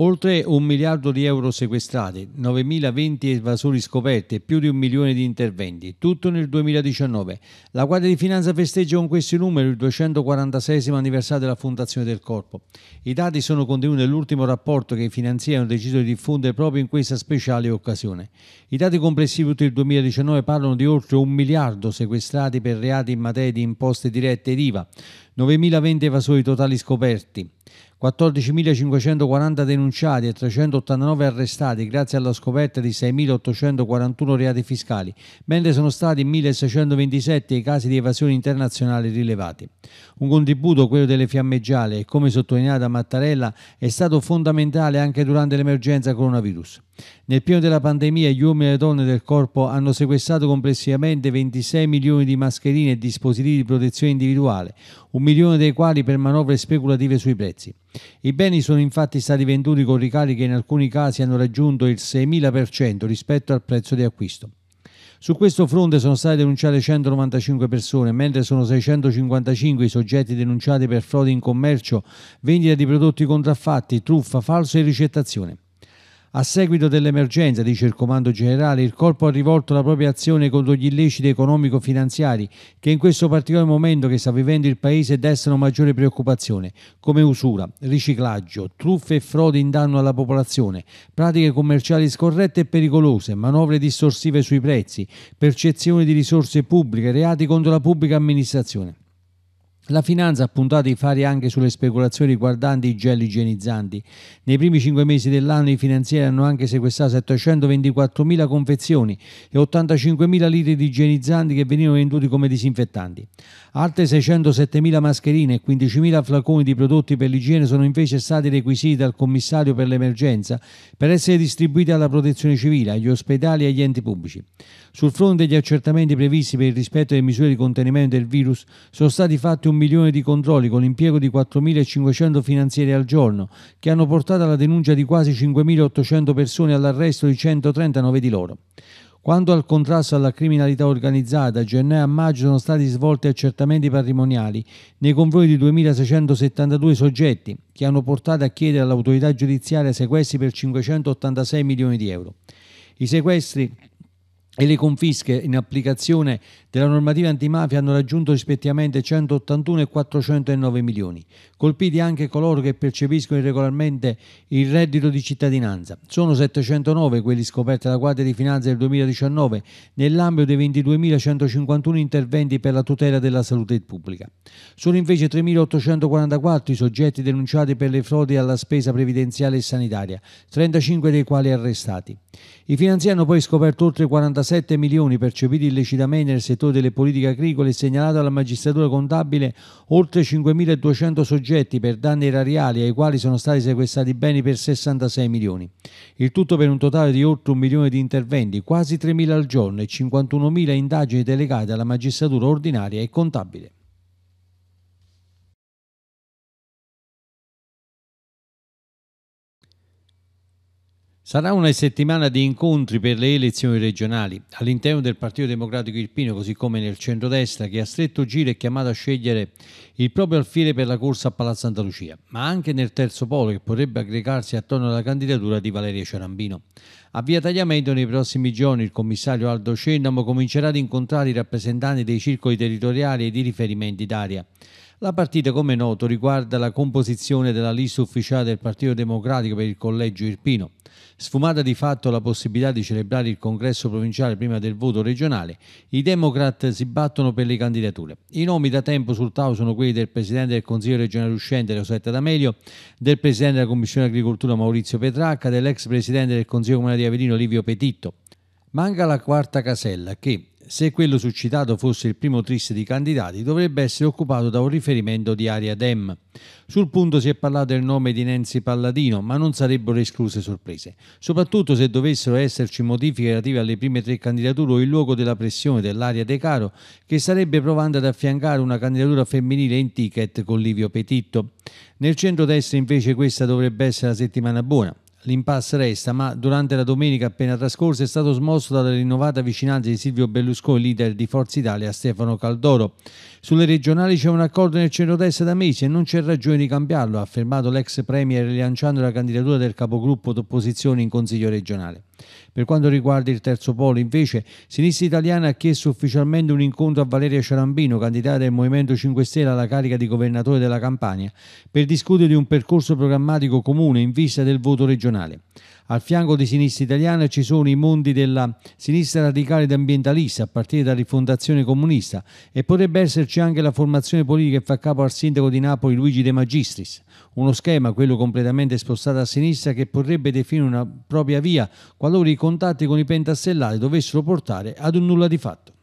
Oltre un miliardo di euro sequestrati, 9.020 evasori scoperti e più di un milione di interventi, tutto nel 2019. La Guardia di Finanza festeggia con questi numeri il 246 anniversario della fondazione del corpo. I dati sono contenuti nell'ultimo rapporto che i finanzieri hanno deciso di diffondere proprio in questa speciale occasione. I dati complessivi tutto il 2019 parlano di oltre un miliardo sequestrati per reati in materia di imposte dirette ed IVA, 9.020 evasori totali scoperti, 14.540 denunciati e 389 arrestati grazie alla scoperta di 6.841 reati fiscali, mentre sono stati 1.627 i casi di evasione internazionale rilevati. Un contributo, quello delle fiammeggiale, e come sottolineato da Mattarella, è stato fondamentale anche durante l'emergenza coronavirus. Nel pieno della pandemia gli uomini e le donne del corpo hanno sequestrato complessivamente 26 milioni di mascherine e dispositivi di protezione individuale, un milione dei quali per manovre speculative sui prezzi. I beni sono infatti stati venduti con ricariche che in alcuni casi hanno raggiunto il 6.000% rispetto al prezzo di acquisto. Su questo fronte sono state denunciate 195 persone, mentre sono 655 i soggetti denunciati per frodi in commercio, vendita di prodotti contraffatti, truffa, falso e ricettazione. A seguito dell'emergenza, dice il Comando Generale, il Corpo ha rivolto la propria azione contro gli illeciti economico-finanziari che in questo particolare momento che sta vivendo il Paese destano maggiore preoccupazione, come usura, riciclaggio, truffe e frodi in danno alla popolazione, pratiche commerciali scorrette e pericolose, manovre distorsive sui prezzi, percezione di risorse pubbliche, reati contro la pubblica amministrazione. La finanza ha puntato i fari anche sulle speculazioni riguardanti i gel igienizzanti. Nei primi cinque mesi dell'anno i finanzieri hanno anche sequestrato 724.000 confezioni e 85.000 litri di igienizzanti che venivano venduti come disinfettanti. Altre 607.000 mascherine e 15.000 flaconi di prodotti per l'igiene sono invece stati requisiti dal commissario per l'emergenza per essere distribuiti alla protezione civile, agli ospedali e agli enti pubblici. Sul fronte degli accertamenti previsti per il rispetto delle misure di contenimento del virus sono stati fatti un un milione di controlli con l'impiego di 4.500 finanzieri al giorno, che hanno portato alla denuncia di quasi 5.800 persone e all'arresto di 139 di loro. Quanto al contrasto alla criminalità organizzata, a gennaio e a maggio sono stati svolti accertamenti patrimoniali nei confronti di 2.672 soggetti, che hanno portato a chiedere all'autorità giudiziaria sequestri per 586 milioni di euro. I sequestri e le confische in applicazione della normativa antimafia hanno raggiunto rispettivamente 181 e 409 milioni, colpiti anche coloro che percepiscono irregolarmente il reddito di cittadinanza. Sono 709 quelli scoperti dalla Guardia di Finanza nel 2019 nell'ambito dei 22.151 interventi per la tutela della salute pubblica. Sono invece 3.844 i soggetti denunciati per le frodi alla spesa previdenziale e sanitaria, 35 dei quali arrestati. I finanziari hanno poi scoperto oltre 46 47 milioni percepiti illecitamente nel settore delle politiche agricole e segnalato alla magistratura contabile oltre 5.200 soggetti per danni erariali ai quali sono stati sequestrati beni per 66 milioni. Il tutto per un totale di oltre un milione di interventi, quasi 3.000 al giorno e 51.000 indagini delegate alla magistratura ordinaria e contabile. Sarà una settimana di incontri per le elezioni regionali all'interno del Partito Democratico Irpino, così come nel centrodestra, che a stretto giro è chiamato a scegliere il proprio alfiere per la corsa a Palazzo Santa Lucia, ma anche nel terzo polo che potrebbe aggregarsi attorno alla candidatura di Valeria Cerambino. A via Tagliamento nei prossimi giorni il commissario Aldo Cennamo comincerà ad incontrare i rappresentanti dei circoli territoriali e di riferimenti d'aria. La partita, come è noto, riguarda la composizione della lista ufficiale del Partito Democratico per il collegio irpino. Sfumata di fatto la possibilità di celebrare il congresso provinciale prima del voto regionale, i Democrat si battono per le candidature. I nomi da tempo sul tavolo sono quelli del Presidente del Consiglio regionale uscente Rosetta D'Amelio, del Presidente della Commissione Agricoltura Maurizio Petracca, dell'ex Presidente del Consiglio Comunale di Avellino Livio Petitto. Manca la quarta casella che, se quello suscitato fosse il primo tris di candidati, dovrebbe essere occupato da un riferimento di area Dem. Sul punto si è parlato del nome di Nancy Palladino, ma non sarebbero escluse sorprese, soprattutto se dovessero esserci modifiche relative alle prime tre candidature o il luogo della pressione dell'area De Caro, che sarebbe provando ad affiancare una candidatura femminile in ticket con Livio Petitto. Nel centro-destra invece questa dovrebbe essere la settimana buona. L'impasse resta, ma durante la domenica appena trascorsa è stato smosso dalla rinnovata vicinanza di Silvio Berlusconi, leader di Forza Italia, Stefano Caldoro. Sulle regionali c'è un accordo nel centro-destra da mesi e non c'è ragione di cambiarlo, ha affermato l'ex premier rilanciando la candidatura del capogruppo d'opposizione in Consiglio regionale. Per quanto riguarda il terzo polo, invece, Sinistra Italiana ha chiesto ufficialmente un incontro a Valeria Ciarambino, candidata del Movimento 5 Stelle alla carica di governatore della Campania, per discutere di un percorso programmatico comune in vista del voto regionale. Al fianco di Sinistra Italiana ci sono i mondi della sinistra radicale ed ambientalista, a partire da Rifondazione Comunista, e potrebbe esserci c'è anche la formazione politica che fa capo al sindaco di Napoli Luigi De Magistris, uno schema, quello completamente spostato a sinistra, che potrebbe definire una propria via qualora i contatti con i pentastellari dovessero portare ad un nulla di fatto.